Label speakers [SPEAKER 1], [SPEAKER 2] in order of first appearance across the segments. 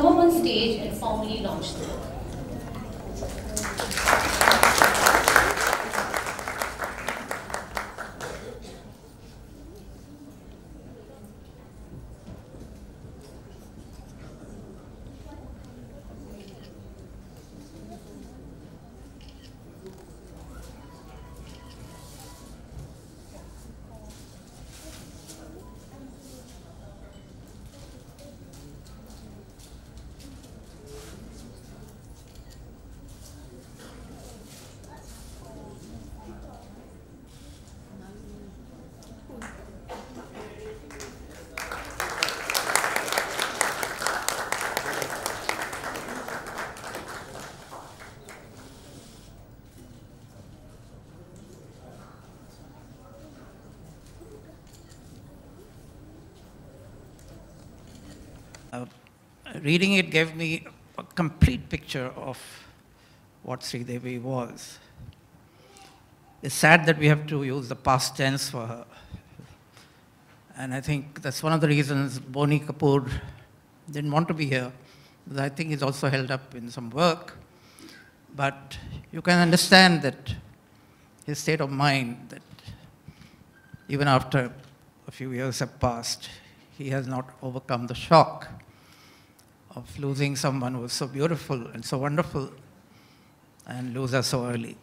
[SPEAKER 1] come up on stage and formally launch them.
[SPEAKER 2] reading it gave me a complete picture of what Sri Devi was. It's sad that we have to use the past tense for her. And I think that's one of the reasons Boni Kapoor didn't want to be here. I think he's also held up in some work. But you can understand that his state of mind, that even after a few years have passed, he has not overcome the shock of losing someone who was so beautiful and so wonderful and lose her so early.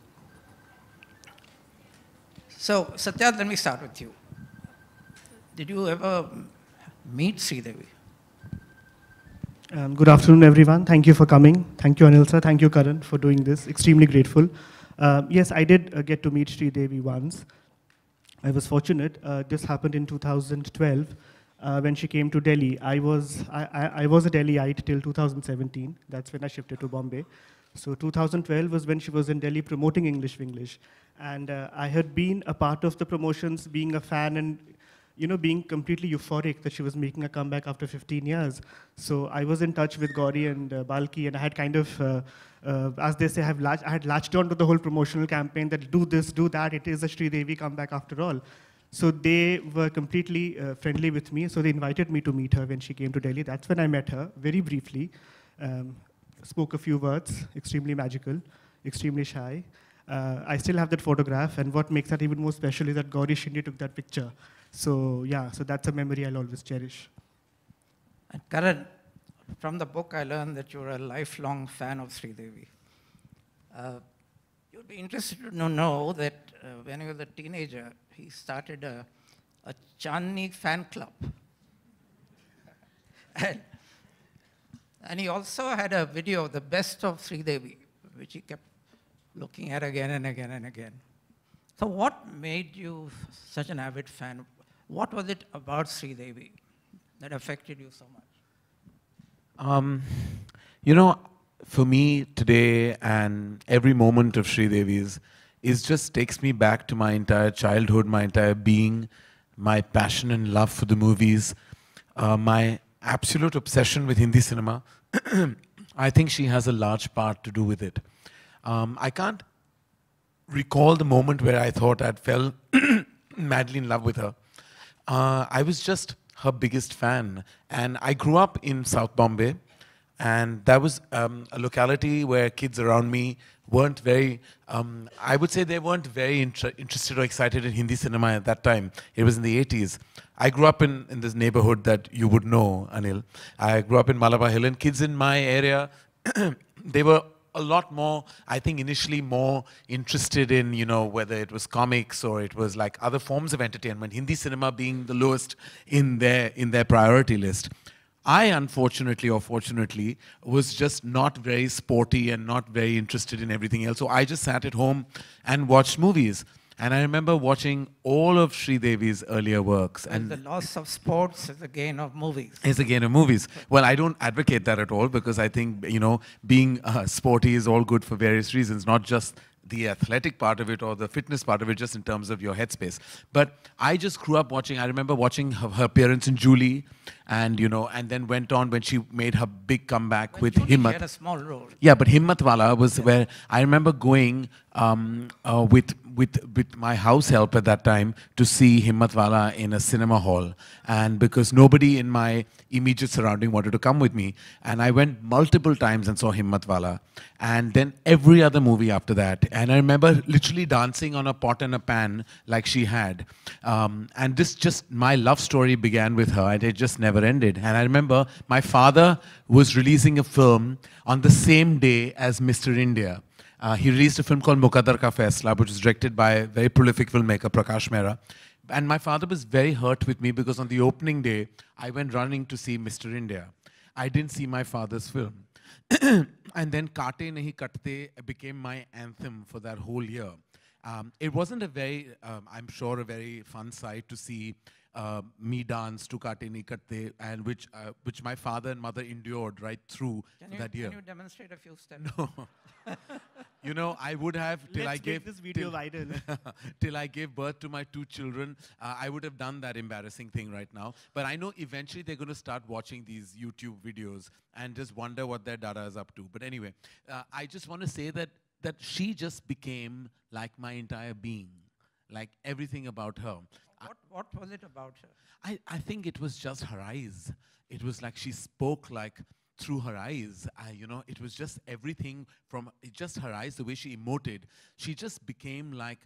[SPEAKER 2] So, Satya, let me start with you. Did you ever meet Sri Devi?
[SPEAKER 1] Um, good afternoon, everyone. Thank you for coming. Thank you, Anil sir. Thank you, Karan, for doing this. Extremely grateful. Uh, yes, I did uh, get to meet Sri Devi once. I was fortunate. Uh, this happened in 2012 uh, when she came to Delhi. I was, I, I, I, was a Delhiite till 2017. That's when I shifted to Bombay. So 2012 was when she was in Delhi promoting English English. And uh, I had been a part of the promotions, being a fan and you know, being completely euphoric that she was making a comeback after 15 years. So I was in touch with Gauri and uh, Balki, and I had kind of, uh, uh, as they say, have latched, I had latched on to the whole promotional campaign that do this, do that, it is a Sri Devi comeback after all. So they were completely uh, friendly with me. So they invited me to meet her when she came to Delhi. That's when I met her, very briefly. Um, spoke a few words, extremely magical, extremely shy. Uh, I still have that photograph, and what makes that even more special is that Gauri Shinde took that picture. So yeah, so that's a memory I'll always cherish. And Karan,
[SPEAKER 2] from the book I learned that you're a lifelong fan of Sridevi. Uh, you be interested to know that uh, when he was a teenager, he started a, a fan club. and, and he also had a video of the best of Sri Devi, which he kept looking at again and again and again. So what made you such an avid fan? What was it about Sri Devi that affected you so much?
[SPEAKER 3] Um, you know, for me today and every moment of Sri Devi's is just takes me back to my entire childhood, my entire being, my passion and love for the movies, uh, my absolute obsession with Hindi cinema. I think she has a large part to do with it. Um, I can't recall the moment where I thought I'd fell madly in love with her. Uh, I was just her biggest fan. And I grew up in South Bombay and that was um, a locality where kids around me weren't very, um, I would say they weren't very inter interested or excited in Hindi cinema at that time. It was in the 80s. I grew up in, in this neighborhood that you would know, Anil. I grew up in Malabar Hill, and kids in my area, they were a lot more, I think, initially more interested in, you know, whether it was comics or it was like other forms of entertainment, Hindi cinema being the lowest in their, in their priority list. I, unfortunately or fortunately, was just not very sporty and not very interested in everything else. So I just sat at home and watched movies. And I remember watching all of Devi's earlier works. And the
[SPEAKER 2] loss of sports is a gain of movies.
[SPEAKER 3] Is a gain of movies. Well, I don't advocate that at all because I think, you know, being uh, sporty is all good for various reasons, not just the athletic part of it or the fitness part of it, just in terms of your headspace. But I just grew up watching. I remember watching her, her parents in Julie, and you know, and then went on when she made her big comeback with Julie Himmat. Had a small role. Yeah, but Himmatwala was yeah. where I remember going um, uh, with with with my house help at that time to see Himmatwala in a cinema hall, and because nobody in my immediate surrounding wanted to come with me, and I went multiple times and saw Himmatwala, and then every other movie after that. And I remember literally dancing on a pot and a pan like she had. Um, and this just, my love story began with her and it just never ended. And I remember my father was releasing a film on the same day as Mr. India. Uh, he released a film called Mukadar Ka Faisla, which was directed by a very prolific filmmaker, Prakash Mehra. And my father was very hurt with me because on the opening day, I went running to see Mr. India. I didn't see my father's film. and then Kate Nahi Katte became my anthem for that whole year. Um, it wasn't a very, um, I'm sure, a very fun sight to see uh, me dance to Katini Katte, and which uh, which my father and mother endured right through can you, that year. Can you demonstrate a few steps? No. you know, I would have till Let's I gave this video till, till I gave birth to my two children. Uh, I would have done that embarrassing thing right now. But I know eventually they're going to start watching these YouTube videos and just wonder what their dada is up to. But anyway, uh, I just want to say that that she just became like my entire being like everything about her. What, what was it about her? I, I think it was just her eyes. It was like she spoke like through her eyes. I, you know, it was just everything from just her eyes, the way she emoted. She just became like,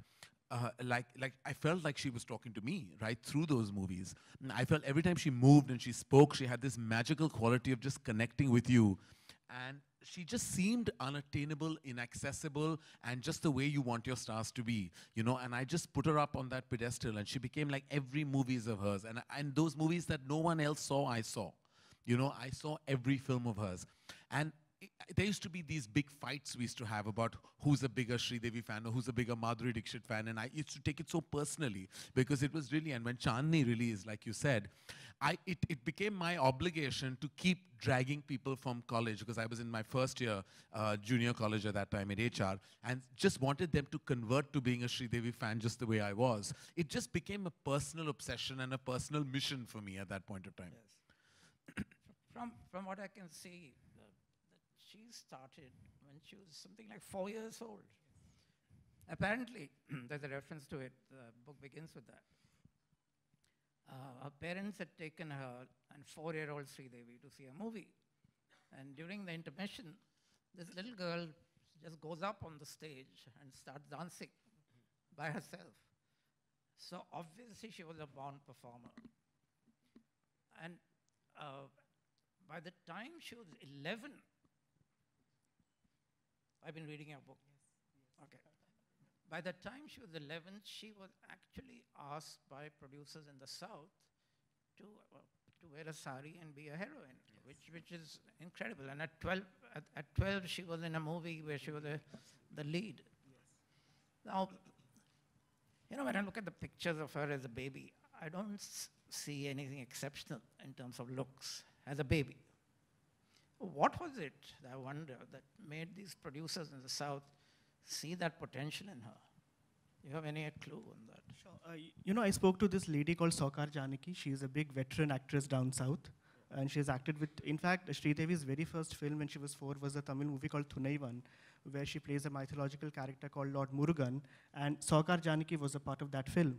[SPEAKER 3] uh, like, like I felt like she was talking to me right through those movies. And I felt every time she moved and she spoke, she had this magical quality of just connecting with you. And she just seemed unattainable, inaccessible, and just the way you want your stars to be, you know. And I just put her up on that pedestal, and she became like every movies of hers, and and those movies that no one else saw, I saw, you know. I saw every film of hers, and there used to be these big fights we used to have about who's a bigger Devi fan or who's a bigger Madhuri Dixit fan. And I used to take it so personally because it was really, and when Chandni released, like you said, I, it, it became my obligation to keep dragging people from college because I was in my first year, uh, junior college at that time at HR, and just wanted them to convert to being a Devi fan just the way I was. It just became a personal obsession and a personal mission for me at that point of time.
[SPEAKER 2] Yes. from, from what I can see, she started when she was something like four years old. Apparently, there's a reference to it, the book begins with that. Uh, her parents had taken her and four-year-old Sridevi to see a movie. And during the intermission, this little girl just goes up on the stage and starts dancing by herself. So obviously she was a born performer. And uh, by the time she was 11, I've been reading your book. Yes, yes. Okay. By the time she was 11, she was actually asked by producers in the South to, uh, to wear a sari and be a heroine, yes. which, which is incredible. And at 12, at, at 12, she was in a movie where she was a, the lead. Now, you know, when I look at the pictures of her as a baby, I don't see anything exceptional in terms of looks as a baby. What was it, I wonder, that made these producers in the South see that potential in her? You have any clue on that? Sure. Uh,
[SPEAKER 1] you know, I spoke to this lady called Saukar Janaki. She is a big veteran actress down south. And she has acted with, in fact, Sridevi's very first film when she was four was a Tamil movie called Thunaivan, where she plays a mythological character called Lord Murugan. And Saukar Janaki was a part of that film.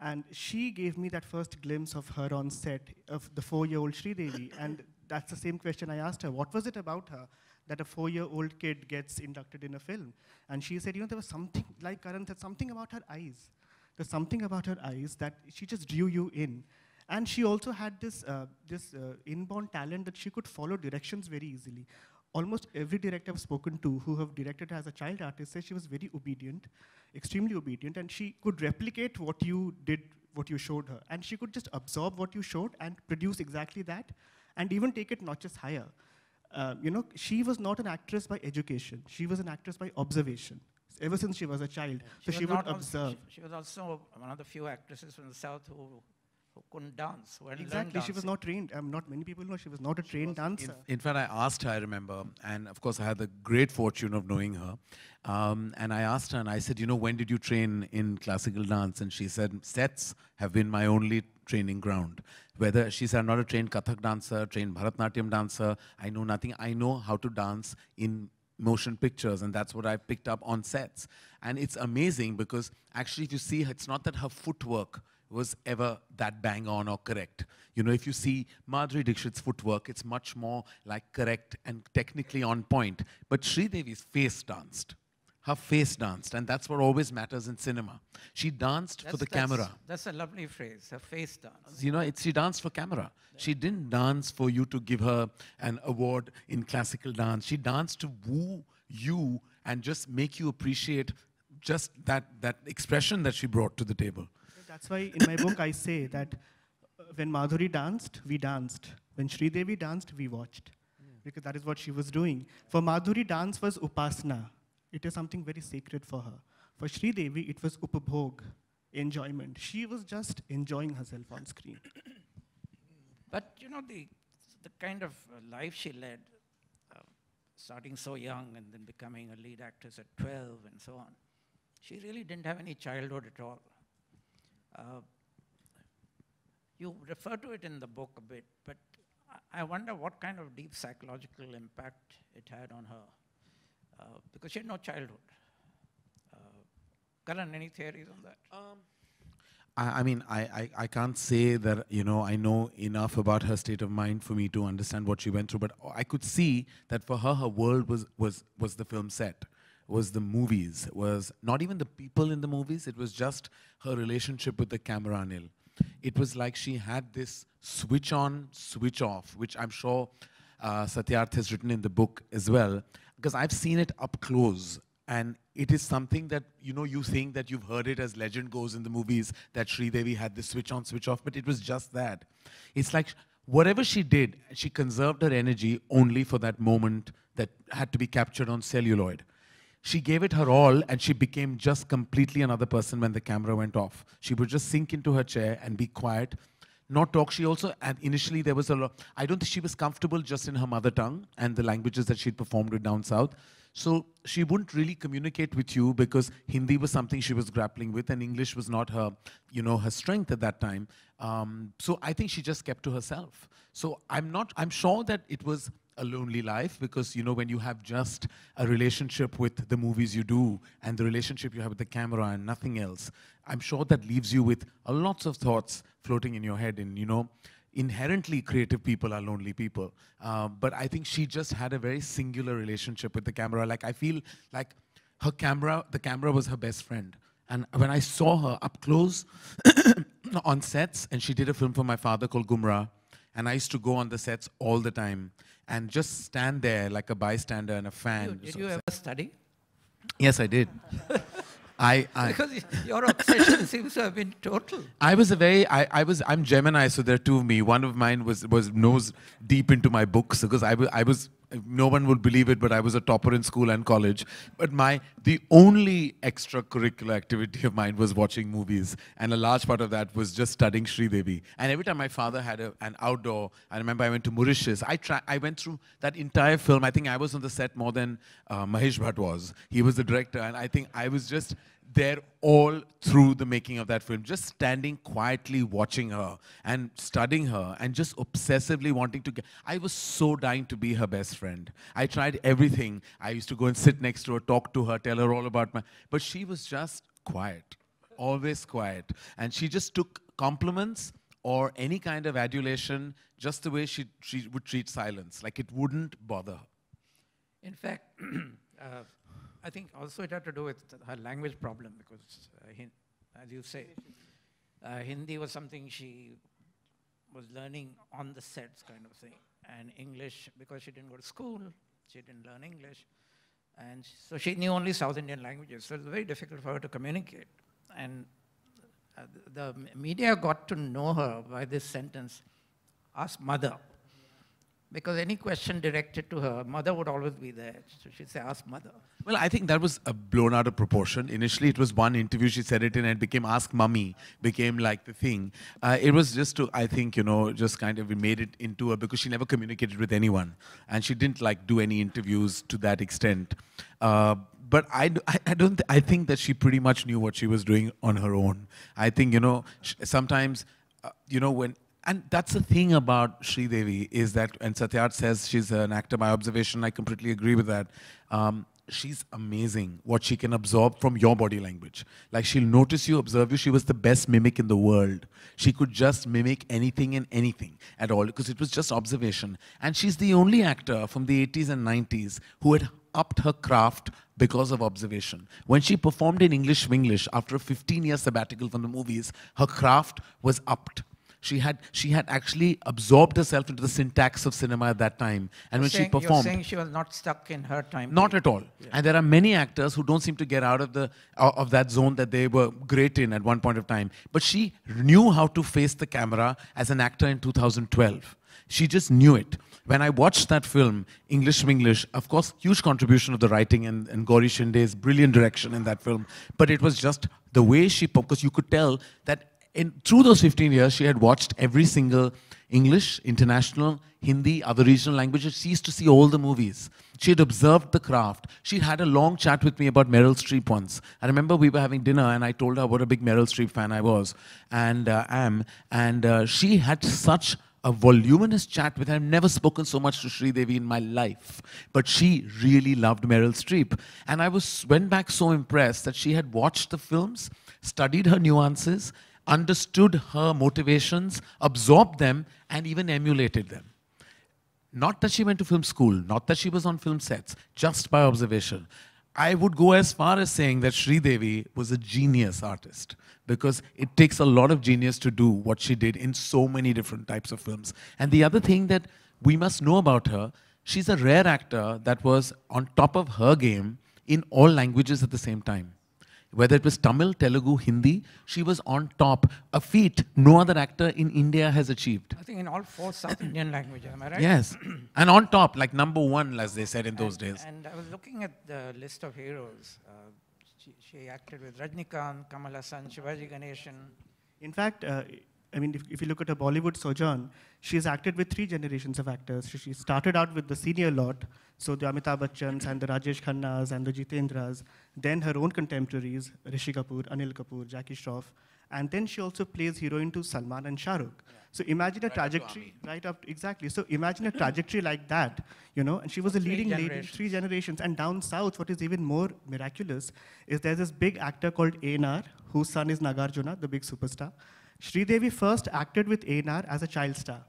[SPEAKER 1] And she gave me that first glimpse of her on set, of the four-year-old Sridevi. and that's the same question I asked her. What was it about her that a four-year-old kid gets inducted in a film? And she said, you know, there was something, like Karan said, something about her eyes. There's something about her eyes that she just drew you in. And she also had this, uh, this uh, inborn talent that she could follow directions very easily. Almost every director I've spoken to who have directed her as a child artist says she was very obedient, extremely obedient, and she could replicate what you did, what you showed her. And she could just absorb what you showed and produce exactly that and even take it not just higher. Uh, you know, she was not an actress by education. She was an actress by observation. Ever since she was a child, yeah, she so she would observe. Also,
[SPEAKER 2] she, she, was also one of the few actresses from the south who who couldn't dance. Who exactly, she was not
[SPEAKER 1] trained. Um, not many people know she was not a trained dancer.
[SPEAKER 3] In, in, fact, I asked her, I remember, and of course I had the great fortune of knowing her. Um, and I asked her, and I said, you know, when did you train in classical dance? And she said, sets have been my only training ground. Whether she said, I'm not a trained Kathak dancer, trained Bharatnatyam dancer, I know nothing. I know how to dance in motion pictures and that's what I picked up on sets. And it's amazing because actually if you see, it's not that her footwork was ever that bang on or correct. You know, if you see Madhuri Dixit's footwork, it's much more like correct and technically on point. But Sridevi's face danced. Her face danced, and that's what always matters in cinema. She danced that's, for the that's, camera.
[SPEAKER 2] That's a lovely phrase, her face danced.
[SPEAKER 3] You know, it, she danced for camera. She didn't dance for you to give her an award in classical dance. She danced to woo you and just make you appreciate just that, that expression that she brought to the table.
[SPEAKER 1] That's why in my book I say that uh, when Madhuri danced, we danced. When Devi danced, we watched. Yeah. Because that is what she was doing. For Madhuri, dance was upasana. It is something very sacred for her. For Devi, it was upabhog, enjoyment. She was just enjoying herself on screen.
[SPEAKER 2] But you know, the, the kind of uh, life she led, uh, starting so young and then becoming a lead actress at 12 and so on, she really didn't have any childhood at all. Uh, you refer to it in the book a bit, but I wonder what kind of deep psychological impact it had on her. Uh, because she had no childhood. Uh, any theories on that? Um,
[SPEAKER 3] I, I, mean, I, I, I, can't say that, you know, I know enough about her state of mind for me to understand what she went through, but I could see that for her, her world was, was, was the film set was the movies, was not even the people in the movies, it was just her relationship with the camera, Nil. It was like she had this switch on, switch off, which I'm sure uh, Satyarth has written in the book as well, because I've seen it up close. And it is something that, you know, you think that you've heard it as legend goes in the movies that Sri Devi had this switch on, switch off, but it was just that. It's like whatever she did, she conserved her energy only for that moment that had to be captured on celluloid she gave it her all and she became just completely another person when the camera went off. She would just sink into her chair and be quiet, not talk. She also, and initially there was a lot, I don't think she was comfortable just in her mother tongue and the languages that she'd performed with down south. So she wouldn't really communicate with you because Hindi was something she was grappling with and English was not her, you know, her strength at that time. Um, so I think she just kept to herself. So I'm not, I'm sure that it was a lonely life because you know when you have just a relationship with the movies you do and the relationship you have with the camera and nothing else i'm sure that leaves you with a lots of thoughts floating in your head and you know inherently creative people are lonely people uh, but i think she just had a very singular relationship with the camera like i feel like her camera the camera was her best friend and when i saw her up close on sets and she did a film for my father called gumra and i used to go on the sets all the time and just stand there like a bystander and a fan. You, did you
[SPEAKER 2] ever study?
[SPEAKER 3] Yes, I did. I, I, because
[SPEAKER 2] your obsession seems to have been total.
[SPEAKER 3] I was a very I, I was I'm Gemini, so there are two of me. One of mine was was nose deep into my books because I was I was no one would believe it, but I was a topper in school and college. But my the only extracurricular activity of mine was watching movies, and a large part of that was just studying Devi. And every time my father had a, an outdoor, I remember I went to Mauritius. I try, I went through that entire film. I think I was on the set more than uh, Mahesh Bhatt was. He was the director, and I think I was just there all through the making of that film, just standing quietly watching her and studying her and just obsessively wanting to get. I was so dying to be her best friend. I tried everything. I used to go and sit next to her, talk to her, tell her all about my. But she was just quiet, always quiet. And she just took compliments or any kind of adulation just the way she, she would treat silence. Like it wouldn't bother her.
[SPEAKER 2] In fact, uh, I think also it had to do with her language problem because, uh, as you say, uh, Hindi was something she was learning on the sets kind of thing. And English, because she didn't go to school, she didn't learn English. And so she knew only South Indian languages. So it was very difficult for her to communicate. And uh, the media got to know her by this sentence, ask mother, because any question directed to her, mother would always be there. So she'd say, ask mother.
[SPEAKER 3] Well, I think that was blown out of proportion. Initially, it was one interview she said it in and it became ask mummy, became like the thing. Uh, it was just to, I think, you know, just kind of we made it into her because she never communicated with anyone. And she didn't like do any interviews to that extent. Uh, but I, I don't I think that she pretty much knew what she was doing on her own. I think you know sometimes uh, you know when and that's the thing about Devi is that, and Satyat says she's an actor by observation. I completely agree with that. Um, she's amazing what she can absorb from your body language. Like she'll notice you, observe you. She was the best mimic in the world. She could just mimic anything and anything at all because it was just observation. And she's the only actor from the 80s and 90s who had upped her craft because of observation. When she performed in English Winglish after a 15 year sabbatical from the movies, her craft was upped she had she had actually absorbed herself into the syntax of cinema at that time. And you're when saying, she performed, you're saying
[SPEAKER 2] she was not stuck in her time. Not
[SPEAKER 3] period. at all. Yeah. And there are many actors who don't seem to get out of the uh, of that zone that they were great in at one point of time. But she knew how to face the camera as an actor in 2012. She just knew it. When I watched that film, English English, of course, huge contribution of the writing and, and Gauri Shinde's brilliant direction in that film. But it was just the way she, because you could tell that in, through those 15 years, she had watched every single English, international, Hindi, other regional languages. She used to see all the movies. She had observed the craft. She had a long chat with me about Meryl Streep once. I remember we were having dinner and I told her what a big Meryl Streep fan I was and uh, am. And uh, she had such a voluminous chat with her. I've never spoken so much to Devi in my life. But she really loved Meryl Streep. And I was went back so impressed that she had watched the films, studied her nuances, understood her motivations, absorbed them, and even emulated them. Not that she went to film school, not that she was on film sets, just by observation. I would go as far as saying that Sri Devi was a genius artist because it takes a lot of genius to do what she did in so many different types of films. And the other thing that we must know about her, she's a rare actor that was on top of her game in all languages at the same time whether it was Tamil, Telugu, Hindi, she was on top, a feat no other actor in India has achieved.
[SPEAKER 2] I think in all four South Indian languages, am I right? Yes,
[SPEAKER 3] and on top, like number one, as they said in those days.
[SPEAKER 2] And I was looking at the list of heroes. Uh, she, she, acted with Rajnikant, Kamal Hassan, Shivaji Ganeshan.
[SPEAKER 1] In fact, uh, I mean, if, if you look at her Bollywood sojourn, she's acted with three generations of actors. She, she started out with the senior lot, so the Amitabh Bachchans and the Rajesh Khannas and the Jitendras, then her own contemporaries, Rishi Kapoor, Anil Kapoor, Jackie Shroff, and then she also plays heroine to Salman and Shah Rukh. Yeah. So imagine a right trajectory, up right up, exactly. So imagine a trajectory like that, you know, and she was a leading lady three generations. And down south, what is even more miraculous is there's this big actor called Anar, whose son is Nagarjuna, the big superstar. Sridevi first acted with Anar as a child star.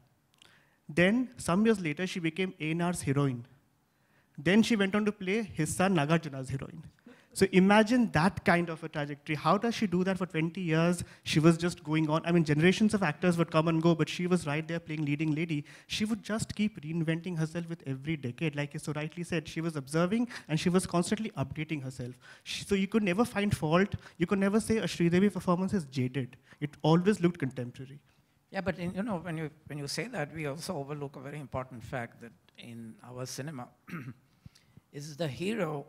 [SPEAKER 1] Then, some years later, she became Anar's heroine. Then she went on to play his son Nagarjuna's heroine. So imagine that kind of a trajectory. How does she do that for 20 years? She was just going on. I mean, generations of actors would come and go, but she was right there playing leading lady. She would just keep reinventing herself with every decade. Like you so rightly said, she was observing and she was constantly updating herself. She, so you could never find fault. You could never say a Sridevi performance is jaded. It always looked contemporary.
[SPEAKER 2] Yeah, but in, you know, when you, when you say that, we also overlook a very important fact that in our cinema is the hero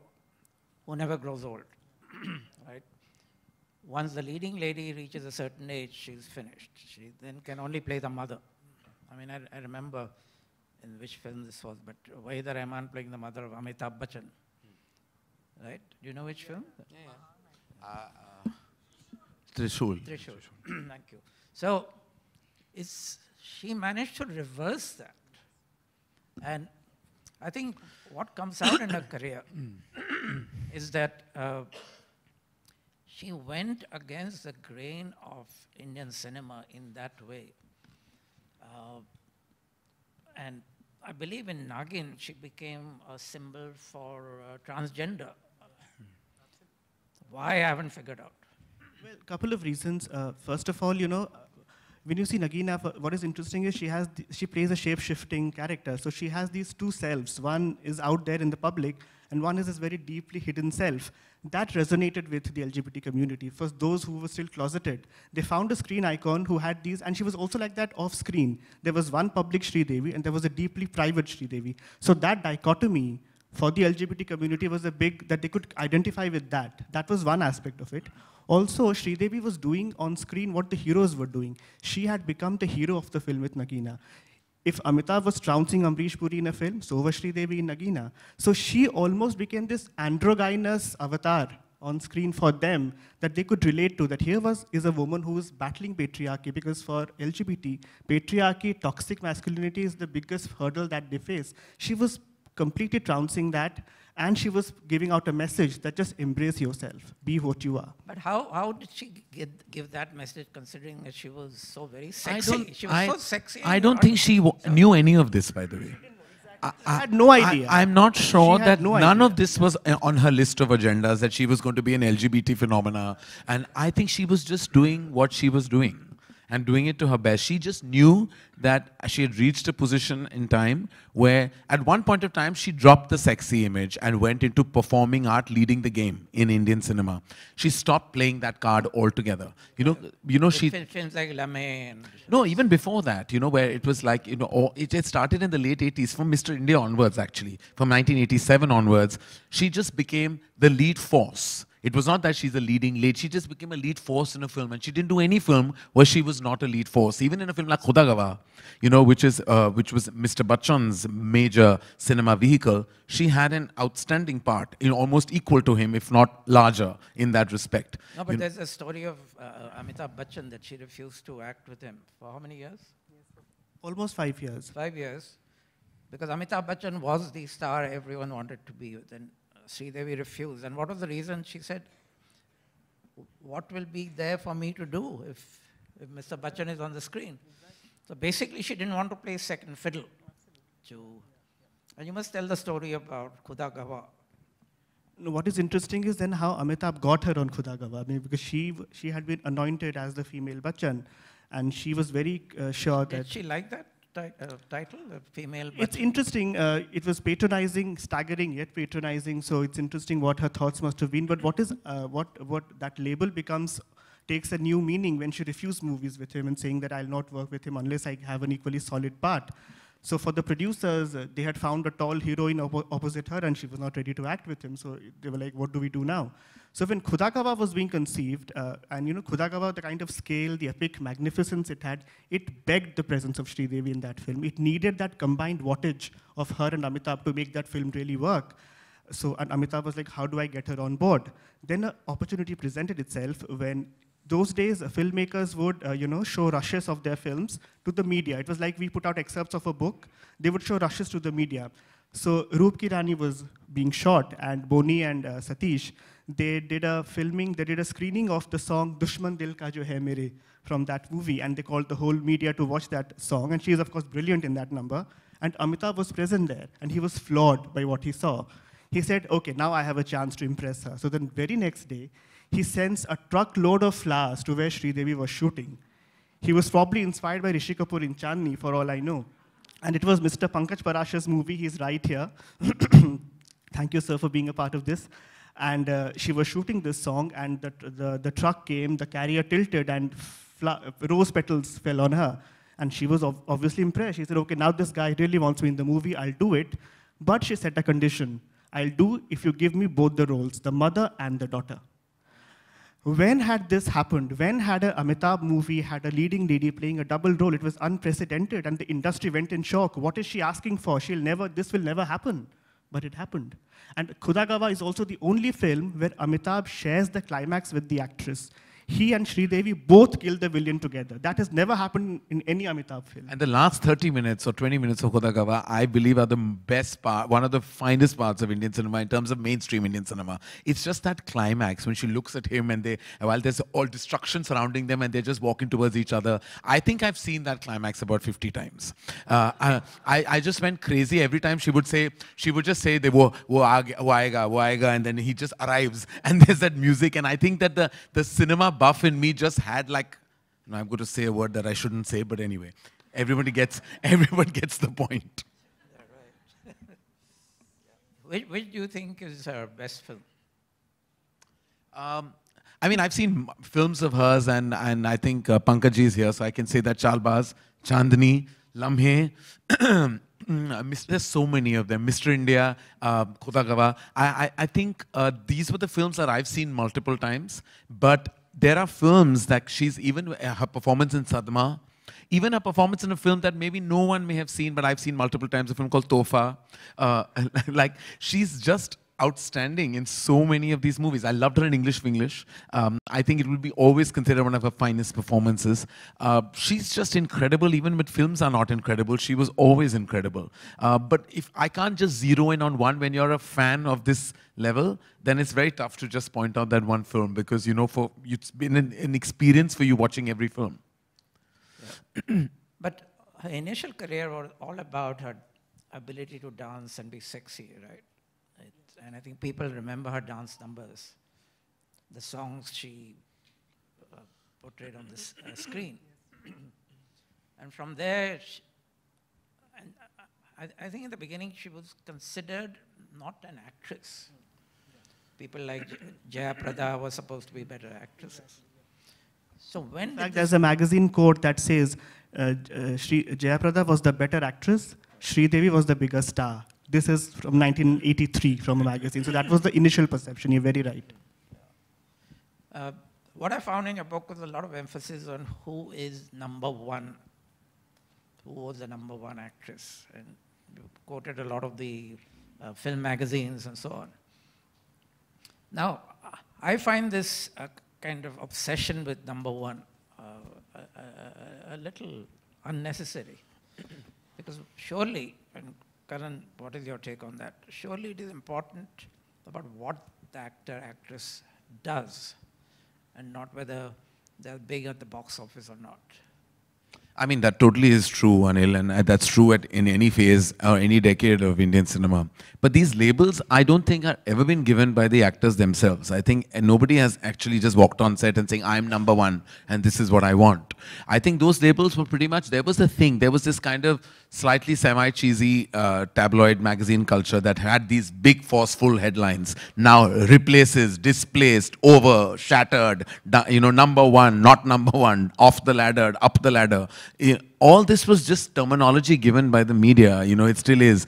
[SPEAKER 2] who never grows old, right? Once the leading lady reaches a certain age, she's finished. She then can only play the mother. I mean, I, I remember in which film this was, but Vahida Rahman playing the mother of Amitabh Bachchan, right? Do you know which film? Yeah. yeah. Uh, uh, Trishul. Trishul. Thank you. So, it's, she managed to reverse that. And I think what comes out in her career is that uh, she went against the grain of Indian cinema in that way. Uh, and I believe in Nagin, she became a symbol for uh, transgender. Why I haven't figured out.
[SPEAKER 1] Well, a couple of reasons. Uh, first of all, you know, when you see Nagina, what is interesting is she has she plays a shape-shifting character. So she has these two selves. One is out there in the public, and one is this very deeply hidden self. That resonated with the LGBT community. For those who were still closeted, they found a screen icon who had these, and she was also like that off-screen. There was one public Sri Devi, and there was a deeply private Sri Devi. So that dichotomy for the LGBT community was a big that they could identify with that. That was one aspect of it. Also, Sridevi was doing on screen what the heroes were doing. She had become the hero of the film with Nagina. If Amitabh was trouncing Amrish Puri in a film, so was Sridevi in Nagina. So she almost became this androgynous avatar on screen for them that they could relate to. That here was is a woman who is battling patriarchy because for LGBT, patriarchy, toxic masculinity is the biggest hurdle that they face. She was completely trouncing that and she was giving out a message that just embrace yourself, be what you are.
[SPEAKER 2] But how, how did she get, give that message considering that she was so very sexy? I don't, she was I, so sexy. I don't think she
[SPEAKER 3] knew any of this, by the way. I, I,
[SPEAKER 1] had no idea. I, am not sure that no none idea.
[SPEAKER 3] of this was uh, on her list of agendas that she was going to be an LGBT phenomena. And I think she was just doing what she was doing and doing it to her best. She just knew that she had reached a position in time where, at one point of time, she dropped the sexy image and went into performing art, leading the game in Indian cinema. She stopped playing that card altogether. You know, you know, she
[SPEAKER 2] films like La
[SPEAKER 3] No, even before that, you know, where it was like you know, oh, it started in the late '80s from Mr. India onwards, actually, from 1987 onwards. She just became the lead force it was not that she's a leading lead. She just became a lead force in a film. And she didn't do any film where she was not a lead force. Even in a film like Khudagawa, you know, which, is, uh, which was Mr. Bachchan's major cinema vehicle, she had an outstanding part, you know, almost equal to him, if not larger, in that respect. No, but you there's
[SPEAKER 2] a story of uh, Amitabh Bachchan that she refused to act with him. For how many years?
[SPEAKER 1] Almost five years.
[SPEAKER 2] Five years. Because Amitabh Bachchan was the star everyone wanted to be with. And Sridevi refused. And what was the reason? She said, what will be there for me to do if, if Mr. Bachchan is on the screen? Exactly. So basically, she didn't want to play second fiddle. To, and you must tell the story about Khuda Gawa.
[SPEAKER 1] what is interesting is then how Amitabh got her on Khuda Gawa, I mean, because she, she had been anointed as the female Bachchan, and she was very uh, sure Did that... Did she
[SPEAKER 2] like that? Uh, title, uh, female? It's
[SPEAKER 1] interesting. Uh, it was patronizing, staggering, yet patronizing. So it's interesting what her thoughts must have been. But what is uh, what what that label becomes takes a new meaning when she refused movies with him and saying that I'll not work with him unless I have an equally solid part. So for the producers, uh, they had found a tall heroine op opposite her and she was not ready to act with him. So they were like, what do we do now? So when Khudagawa was being conceived, uh, and you know, Khudagawa, the kind of scale, the epic magnificence it had, it begged the presence of Devi in that film. It needed that combined wattage of her and Amitabh to make that film really work. So and Amitabh was like, how do I get her on board? Then an opportunity presented itself when those days uh, filmmakers would uh, you know show rushes of their films to the media it was like we put out excerpts of a book they would show rushes to the media so Roop Ki Rani was being shot and Boni and uh, Satish they did a filming they did a screening of the song Dushman Dil Ka Jo Hai Mere from that movie and they called the whole media to watch that song and she is of course brilliant in that number and Amitabh was present there and he was floored by what he saw he said okay now i have a chance to impress her so then very next day he sends a truckload of flowers to where Devi was shooting. He was probably inspired by Rishi Kapoor in Chandni, for all I know. And it was Mr. Pankaj Parash's movie, he's right here. Thank you, sir, for being a part of this. And uh, she was shooting this song, and the, the, the truck came, the carrier tilted, and rose petals fell on her. And she was obviously impressed. She said, okay, now this guy really wants me in the movie, I'll do it. But she set a condition. I'll do if you give me both the roles, the mother and the daughter. When had this happened? When had a Amitabh movie had a leading lady playing a double role? It was unprecedented, and the industry went in shock. What is she asking for? She'll never. This will never happen. But it happened. And Khudagawa is also the only film where Amitabh shares the climax with the actress he and Sridevi both killed the villain together. That has never happened in any Amitabh film. And
[SPEAKER 3] the last 30 minutes or 20 minutes of Khodagawa, I believe, are the best part, one of the finest parts of Indian cinema in terms of mainstream Indian cinema. It's just that climax when she looks at him and they, while there's all destruction surrounding them and they're just walking towards each other. I think I've seen that climax about 50 times. Uh, I, I just went crazy every time she would say, she would just say, they wo, wo aega, wo aega, and then he just arrives and there's that music. And I think that the, the cinema buff in me just had like, no, I'm going to say a word that I shouldn't say, but anyway, everybody gets, everyone gets the point.
[SPEAKER 2] Right. yeah. which, which, do you think is her best film? Um,
[SPEAKER 3] I mean, I've seen films of hers, and, and I think uh, Pankaji is here, so I can say that Chalbaz, Chandni, Lamhe, there's so many of them. Mr. India, uh, I, I, I think uh, these were the films that I've seen multiple times, but there are films that she's even uh, her performance in Sadma, even her performance in a film that maybe no one may have seen, but I've seen multiple times, a film called Tofa. Uh, like she's just outstanding in so many of these movies. I loved her in English English. Um, I think it will be always considered one of her finest performances. Uh, she's just incredible, even when films are not incredible. She was always incredible. Uh, but if I can't just zero in on one, when you're a fan of this level, then it's very tough to just point out that one film because you know for it's been an, an experience for you watching every film.
[SPEAKER 2] Yeah. but her initial career was all about her ability to dance and be sexy, right? and I think people remember her dance numbers, the songs she uh, portrayed on the uh, screen. and from there, she, and uh, I, I, think in the beginning she was considered not an actress. People like Jaya Prada were supposed to be better actresses.
[SPEAKER 1] So when in fact, there's a magazine quote that says uh, uh, was the better actress, Sri Devi was the bigger star this is from 1983 from a magazine. So that was the initial perception. You're very right.
[SPEAKER 2] Uh, what I found in your book was a lot of emphasis on who is number one, who was the number one actress. And you quoted a lot of the uh, film magazines and so on. Now, I find this kind of obsession with number one uh, a, a, little unnecessary. because surely, and Karan, what is your take on that? Surely it is important about what the actor, actress does and not whether they're big at the box office or not.
[SPEAKER 3] I mean, that totally is true, Anil, and uh, that's true at, in any phase or any decade of Indian cinema. But these labels, I don't think, are ever been given by the actors themselves. I think nobody has actually just walked on set and saying, I'm number one, and this is what I want. I think those labels were pretty much, there was a thing, there was this kind of slightly semi cheesy uh, tabloid magazine culture that had these big, forceful headlines now replaces, displaced, over, shattered, you know, number one, not number one, off the ladder, up the ladder. All this was just terminology given by the media, you know, it still is.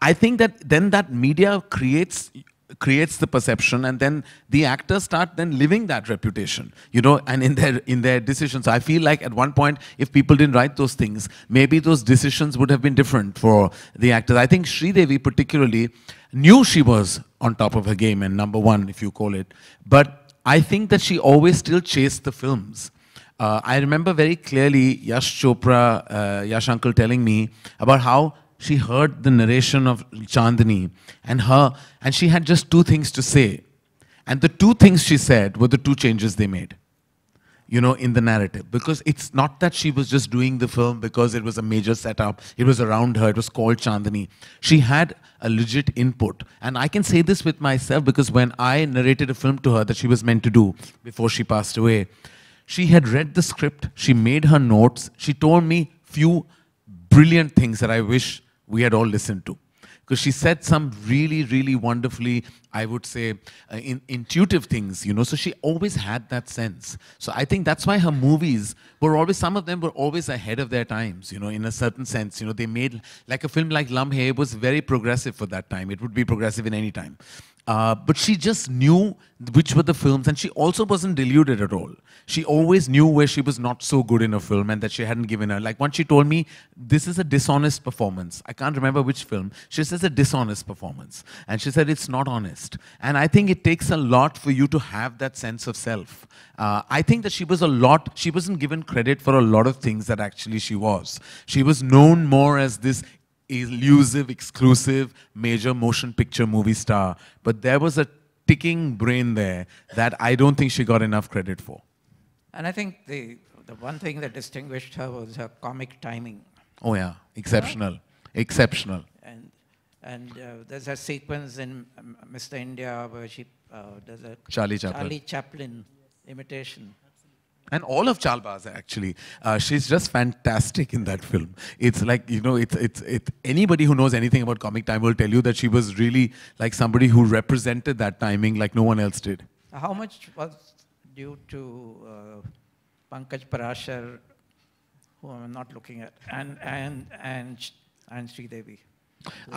[SPEAKER 3] I think that then that media creates creates the perception and then the actors start then living that reputation you know and in their in their decisions i feel like at one point if people didn't write those things maybe those decisions would have been different for the actors i think Devi particularly knew she was on top of her game and number 1 if you call it but i think that she always still chased the films uh, I remember very clearly Yash Chopra, uh, Yash Uncle telling me about how she heard the narration of Chandni and her, and she had just two things to say. And the two things she said were the two changes they made, you know, in the narrative. Because it's not that she was just doing the film because it was a major setup, it was around her, it was called Chandni. She had a legit input. And I can say this with myself because when I narrated a film to her that she was meant to do before she passed away, she had read the script, she made her notes, she told me few brilliant things that I wish we had all listened to. Because she said some really, really wonderfully, I would say, uh, in, intuitive things, you know. So she always had that sense. So I think that's why her movies were always, some of them were always ahead of their times, you know, in a certain sense. You know, they made, like a film like Lamhe was very progressive for that time. It would be progressive in any time. Uh, but she just knew which were the films, and she also wasn't deluded at all. She always knew where she was not so good in a film and that she hadn't given her. Like once she told me, This is a dishonest performance. I can't remember which film. She says, A dishonest performance. And she said, It's not honest. And I think it takes a lot for you to have that sense of self. Uh, I think that she was a lot, she wasn't given credit for a lot of things that actually she was. She was known more as this elusive, exclusive, major motion picture movie star. But there was a ticking brain there that I don't think she got enough credit for.
[SPEAKER 2] And I think the, the one thing that distinguished her was her comic timing.
[SPEAKER 3] Oh, yeah. Exceptional. Yeah. Exceptional.
[SPEAKER 2] And, and uh, there's a sequence in Mr. Um, India where she uh, does a Charlie Chaplin, Charlie Chaplin imitation and all of Chalbaz
[SPEAKER 3] actually. Uh, she's just fantastic in that film. It's like you know, it's it's it. Anybody who knows anything about comic time will tell you that she was really like somebody who represented that timing like no one else did.
[SPEAKER 2] How much was due to uh, Pankaj Parashar, who I'm not looking at, and and and and Sri Devi?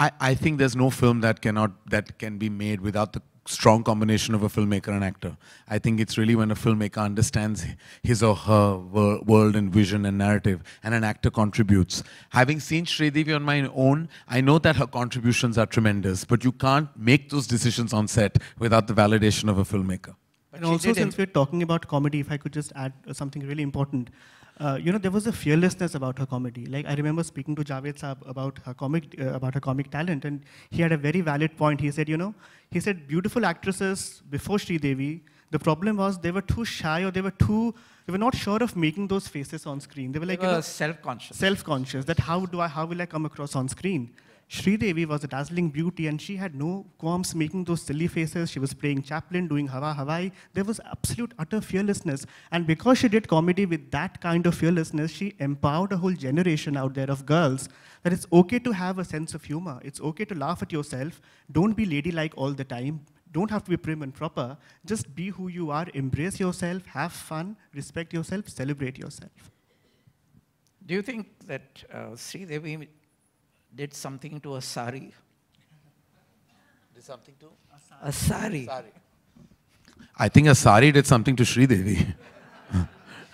[SPEAKER 3] I, I think there's no film that cannot that can be made without the strong combination of a filmmaker and actor. I think it's really when a filmmaker understands his or her wor world and vision and narrative, and an actor contributes. Having seen Sridevi on my own, I know that her contributions are tremendous, but you can't make those decisions on set without the validation of a filmmaker.
[SPEAKER 1] But and also, since we're talking about comedy, if I could just add something really important. Uh, you know, there was a fearlessness about her comedy. Like I remember speaking to Javed Saab about her comic, uh, about her comic talent, and he had a very valid point. He said, you know, he said beautiful actresses before Sri Devi, the problem was they were too shy or they were too, they were not sure of making those faces on screen. They were like, they were you know, self-conscious. Self-conscious. That how do I, how will I come across on screen? Sridevi was a dazzling beauty and she had no qualms making those silly faces. She was playing Chaplin, doing Hawa Hawaii. There was absolute utter fearlessness. And because she did comedy with that kind of fearlessness, she empowered a whole generation out there of girls that it's okay to have a sense of humor. It's okay to laugh at yourself. Don't be ladylike all the time. Don't have to be prim and proper. Just be who you are, embrace yourself, have fun, respect yourself, celebrate yourself.
[SPEAKER 2] Do you think that uh, Sridevi did something to a sari. Did something to? A sari. sari.
[SPEAKER 3] I think a sari did something to Sri Devi.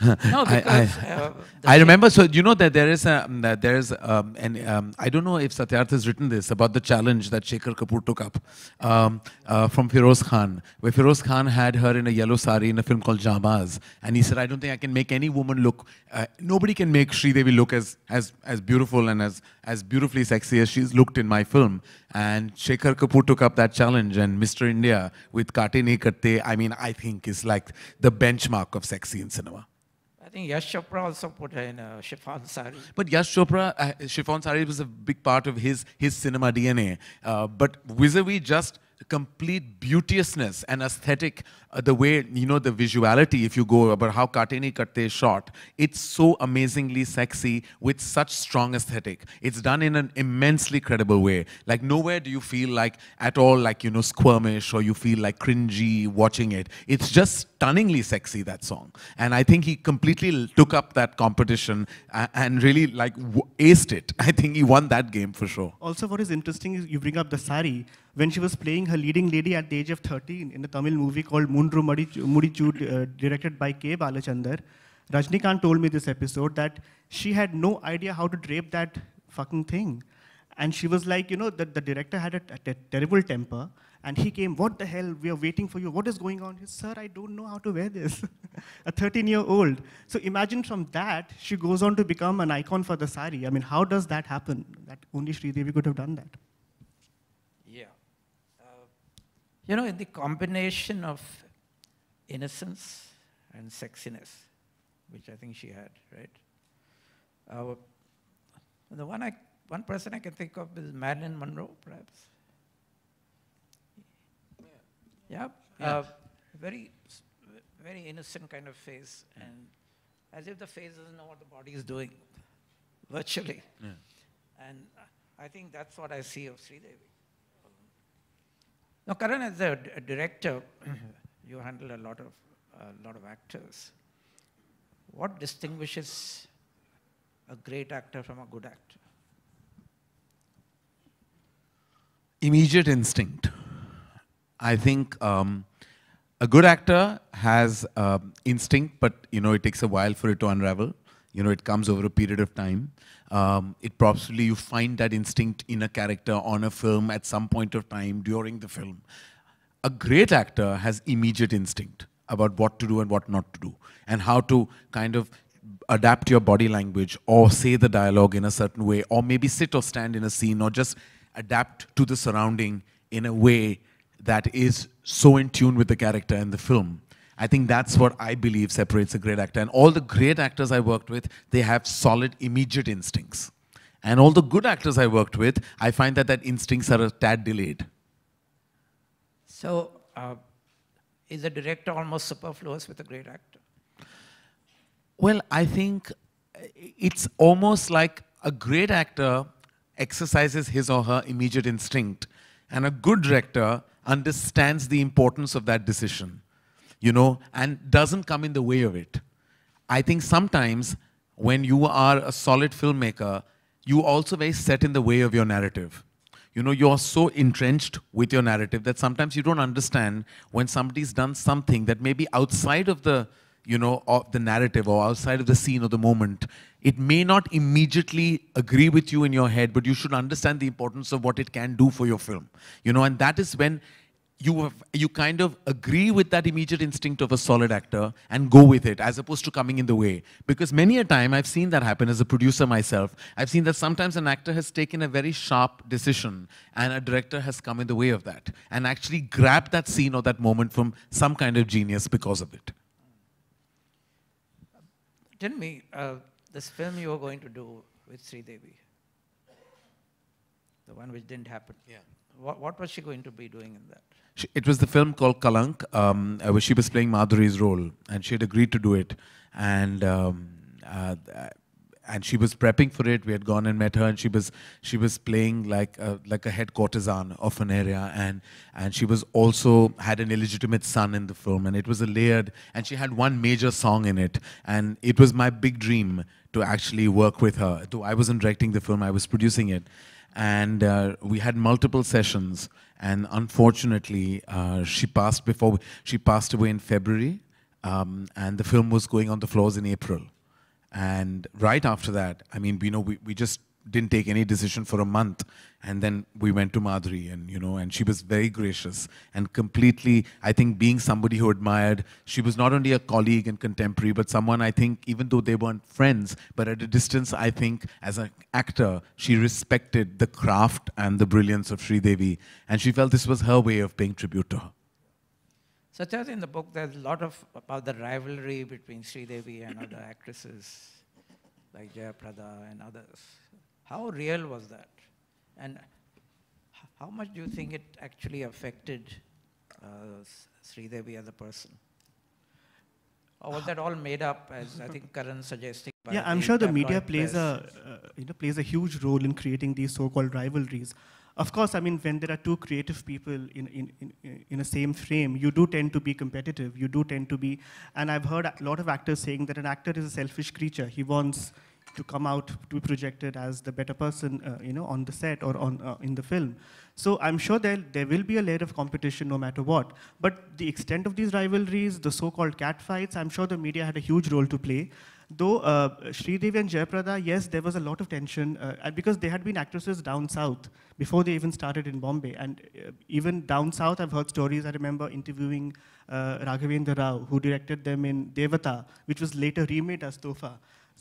[SPEAKER 3] because, I, I, uh, I remember. So you know that there is a um, that there is um, and um, I don't know if Satyarth has written this about the challenge that Shekhar Kapoor took up um, uh, from Firoz Khan, where Firoz Khan had her in a yellow sari in a film called Jamaz, and he said, "I don't think I can make any woman look. Uh, nobody can make Devi look as as as beautiful and as as beautifully sexy as she's looked in my film." And Shekhar Kapoor took up that challenge, and Mr. India with Kati ne karte, I mean, I think is like the benchmark of sexy in cinema
[SPEAKER 2] think Yash Chopra also put in a uh, chiffon sari.
[SPEAKER 3] But Yash Chopra, uh, chiffon sari was a big part of his his cinema DNA. Uh, but vis a -vis just complete beauteousness and aesthetic, uh, the way, you know, the visuality, if you go about how Kateni Katte shot, it's so amazingly sexy with such strong aesthetic. It's done in an immensely credible way. Like nowhere do you feel like at all like, you know, squirmish or you feel like cringy watching it. It's just stunningly sexy, that song. And I think he completely took up that competition and really like aced it. I think he won that game for sure.
[SPEAKER 1] Also, what is interesting is you bring up the sari when she was playing her leading lady at the age of 13 in a Tamil movie called *Mundru Mudichu, uh, directed by K. Balachandar, Rajnikant told me this episode that she had no idea how to drape that fucking thing. And she was like, you know, the, the director had a, terrible temper. And he came, what the hell, we are waiting for you. What is going on? He said, sir, I don't know how to wear this. a 13-year-old. So imagine from that, she goes on to become an icon for the sari. I mean, how does that happen? That only Devi could have done that. You know, in the combination of
[SPEAKER 2] innocence and sexiness, which I think she had, right? Uh, the one, I, one person I can think of is Marilyn Monroe, perhaps. Yeah. yeah. Uh, very, very innocent kind of face, and as if the face doesn't know what the body is doing, virtually. Yeah. And I think that's what I see of Sri Devi. Now, Karan, as a director, you handle a lot of a lot of actors. What distinguishes a great actor from a good actor?
[SPEAKER 3] Immediate instinct. I think um, a good actor has uh, instinct, but you know it takes a while for it to unravel. You know, it comes over a period of time. Um, it probably you find that instinct in a character on a film at some point of time during the film. A great actor has immediate instinct about what to do and what not to do, and how to kind of adapt your body language or say the dialogue in a certain way, or maybe sit or stand in a scene, or just adapt to the surrounding in a way that is so in tune with the character and the film I think that's what I believe separates a great actor. And all the great actors I worked with, they have solid immediate instincts. And all the good actors I worked with, I find that that instincts are a tad delayed.
[SPEAKER 2] So, uh, is a director almost superfluous with a great actor?
[SPEAKER 3] Well, I think uh, it's almost like a great actor exercises his or her immediate instinct, and a good director understands the importance of that decision you know, and doesn't come in the way of it. I think sometimes when you are a solid filmmaker, you also very set in the way of your narrative. You know, you're so entrenched with your narrative that sometimes you don't understand when somebody's done something that may be outside of the, you know, of the narrative or outside of the scene or the moment. It may not immediately agree with you in your head, but you should understand the importance of what it can do for your film. You know, and that is when you, have, you kind of agree with that immediate instinct of a solid actor and go with it as opposed to coming in the way. Because many a time I've seen that happen as a producer myself. I've seen that sometimes an actor has taken a very sharp decision and a director has come in the way of that and actually grabbed that scene or that moment from some kind of genius because of it.
[SPEAKER 2] Tell me, uh, this film you were going to do with Sri Devi, the one which didn't happen. Yeah. What, what was she going to be doing in that?
[SPEAKER 3] it was the film called Kalank, um, uh, where she was playing Madhuri's role, and she had agreed to do it. And um, uh, and she was prepping for it. We had gone and met her, and she was she was playing like a, like a head courtesan of an area, and and she was also had an illegitimate son in the film, and it was a layered, and she had one major song in it, and it was my big dream to actually work with her. Though I wasn't directing the film, I was producing it, and uh, we had multiple sessions and unfortunately uh, she passed before we, she passed away in february um, and the film was going on the floors in april and right after that i mean we know we, we just didn't take any decision for a month and then we went to madhuri and you know and she was very gracious and completely i think being somebody who admired she was not only a colleague and contemporary but someone i think even though they weren't friends but at a distance i think as an actor she respected the craft and the brilliance of Sri Devi, and she felt this was her way of paying tribute to her
[SPEAKER 2] so as in the book there's a lot of about the rivalry between Sri Devi and other actresses like Jayaprada and others how real was that? And how much do you think it actually affected uh, Sridevi as a person? Or was that all made up, as I think Karan suggesting? Yeah, I'm sure the media plays a
[SPEAKER 1] uh, you know plays a huge role in creating these so-called rivalries. Of course, I mean when there are two creative people in in in, in a same frame, you do tend to be competitive. You do tend to be, and I've heard a lot of actors saying that an actor is a selfish creature. He wants to come out to be projected as the better person, uh, you know, on the set or on uh, in the film. So I'm sure there there will be a layer of competition no matter what. But the extent of these rivalries, the so-called catfights, I'm sure the media had a huge role to play. Though uh, Sridevi and Jayaprada, yes, there was a lot of tension uh, because they had been actresses down south before they even started in Bombay. And uh, even down south, I've heard stories. I remember interviewing uh, Raghavendra Rao, who directed them in Devata, which was later remade as Tofa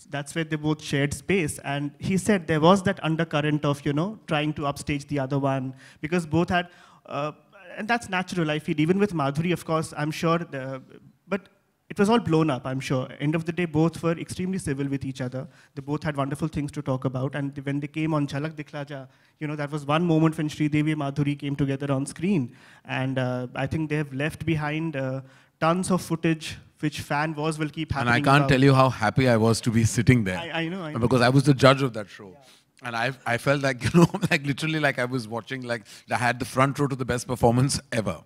[SPEAKER 1] that's where they both shared space and he said there was that undercurrent of you know trying to upstage the other one because both had uh, and that's natural i feel even with madhuri of course i'm sure the, but it was all blown up i'm sure end of the day both were extremely civil with each other they both had wonderful things to talk about and when they came on chalak diklaja you know that was one moment when Sri Devi and madhuri came together on screen and uh, i think they have left behind uh, tons of footage which fan wars will keep happening. And I can't about. tell you how
[SPEAKER 3] happy I was to be sitting there. I, I know, I know. Because I was the judge of that show. Yeah. And I, I felt like, you know, like literally like
[SPEAKER 1] I was watching, like I
[SPEAKER 3] had the front row to the best performance ever.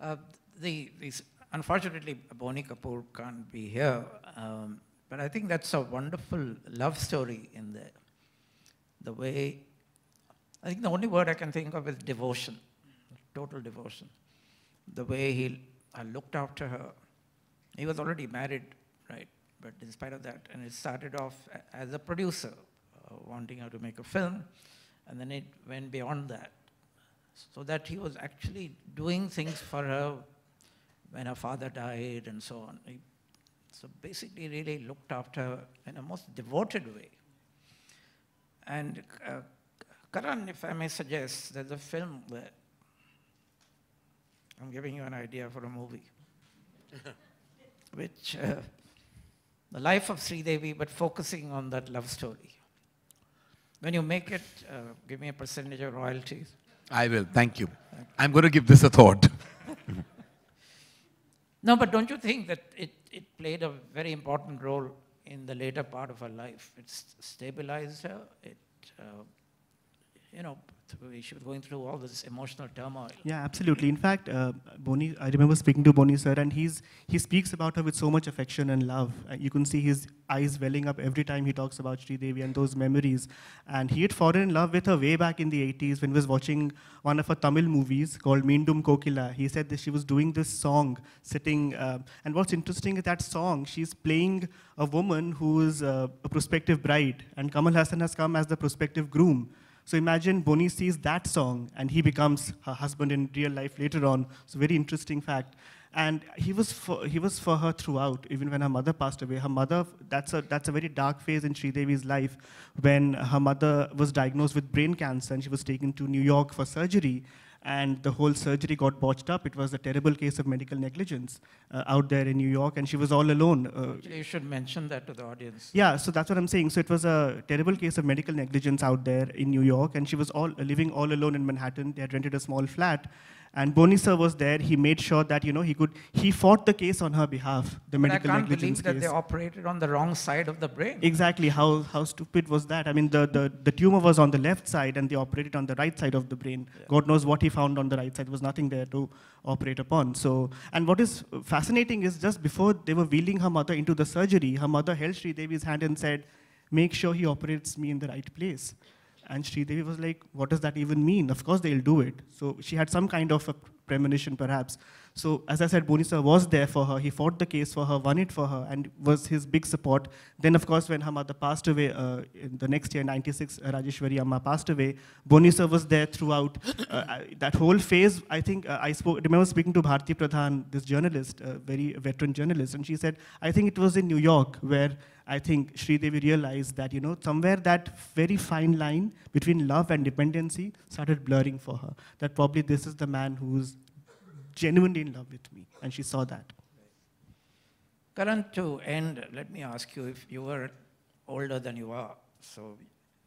[SPEAKER 2] Uh, the, the, unfortunately, Boni Kapoor can't be here. Um, but I think that's a wonderful love story in there. The way, I think the only word I can think of is devotion, total devotion the way he looked after her. He was already married, right? But in spite of that, and it started off as a producer, uh, wanting her to make a film, and then it went beyond that. So that he was actually doing things for her when her father died and so on. He, so basically really looked after her in a most devoted way. And uh, Karan, if I may suggest, there's a film where I'm giving you an idea for a movie. which, uh, the life of Sri Devi, but focusing on that love story. When you make it, uh, give me a percentage of royalties.
[SPEAKER 3] I will, thank you. Thank you. I'm going to give this a thought.
[SPEAKER 2] no, but don't you think that it, it played a very important role in the later part of her life? It stabilized her, it uh, you know, she was going through all this emotional turmoil.
[SPEAKER 1] Yeah, absolutely. In fact, uh, Boni, I remember speaking to Boni sir, and he's he speaks about her with so much affection and love. Uh, you can see his eyes welling up every time he talks about Sri Devi and those memories. And he had fallen in love with her way back in the 80s when he was watching one of her Tamil movies called Meendum Kokila. He said that she was doing this song, sitting. Uh, and what's interesting is that song, she's playing a woman who is uh, a prospective bride, and Kamal Hassan has come as the prospective groom. So imagine Bonnie sees that song and he becomes her husband in real life later on. So very interesting fact. And he was for, he was for her throughout, even when her mother passed away. Her mother, that's a, that's a very dark phase in Sridevi's life when her mother was diagnosed with brain cancer and she was taken to New York for surgery and the whole surgery got botched up. It was a terrible case of medical negligence uh, out there in New York, and she was all alone. Uh,
[SPEAKER 2] you should mention that to the
[SPEAKER 1] audience. Yeah, so that's what I'm saying. So it was a terrible case of medical negligence out there in New York, and she was all living all alone in Manhattan. They had rented a small flat, and Bonisa was there. He made sure that you know he could. He fought the case on her behalf, the medical negligence case. I can't believe that case. they
[SPEAKER 2] operated on the wrong
[SPEAKER 1] side of the brain. Exactly. How how stupid was that? I mean, the the, the tumor was on the left side, and they operated on the right side of the brain. Yeah. God knows what he found on the right side. There was nothing there to operate upon. So, and what is fascinating is just before they were wheeling her mother into the surgery, her mother held Sri Devi's hand and said, "Make sure he operates me in the right place." And Sridevi was like, what does that even mean? Of course they'll do it. So she had some kind of a premonition perhaps so as I said, Bonisa was there for her. He fought the case for her, won it for her, and was his big support. Then, of course, when her mother passed away uh, in the next year, 96, uh, Rajeshwari Amma passed away, Bonisa was there throughout uh, that whole phase. I think uh, I spoke, remember speaking to Bharti Pradhan, this journalist, a very veteran journalist, and she said, I think it was in New York where I think Devi realized that, you know, somewhere that very fine line between love and dependency started blurring for her. That probably this is the man who's genuinely in love with me. And she saw that.
[SPEAKER 2] Karan, to end, let me ask you if you were older than you are, so,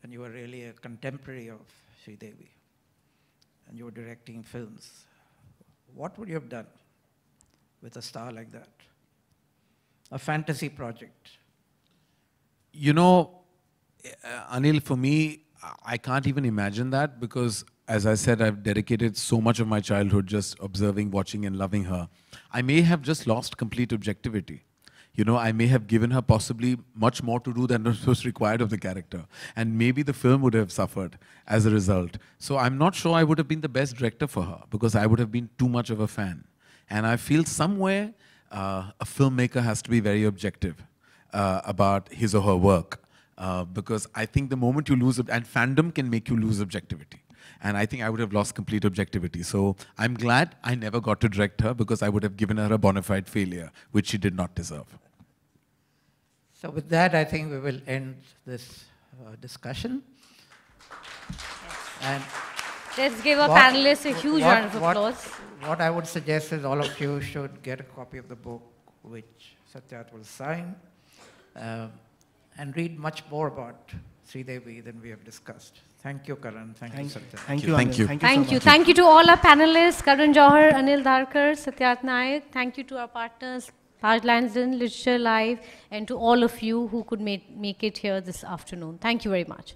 [SPEAKER 2] and you were really a contemporary of Sri Devi, and you were directing films, what would you have done with a star like that? A fantasy project?
[SPEAKER 3] You know, eh, Anil, for me, I can't even imagine that because as I said, I've dedicated so much of my childhood just observing, watching, and loving her. I may have just lost complete objectivity. You know, I may have given her possibly much more to do than was required of the character. And maybe the film would have suffered as a result. So I'm not sure I would have been the best director for her because I would have been too much of a fan. And I feel somewhere uh, a filmmaker has to be very objective uh, about his or her work. Uh, because I think the moment you lose, and fandom can make you lose objectivity. And I think I would have lost complete objectivity. So I'm glad I never got to direct her because I would have given her a bona fide failure, which she did not deserve.
[SPEAKER 2] So with that, I think we will end this uh, discussion. And Let's give our what, panelists a huge what, round of applause. What, what I would suggest is all of you should get a copy of the book which Satyat will sign uh, and read much more about Sridevi than we have discussed. Thank you, Karan. Thank,
[SPEAKER 1] thank you, Satya. Thank you. Thank you. Thank you. Thank you, so you. Thank you to all our panelists, Karan Johar, Anil Dharkar, Satyat Naik. Thank you to our partners, Taj Lansden, Literature Live, and to all of you who could make, make it here this afternoon. Thank you very much.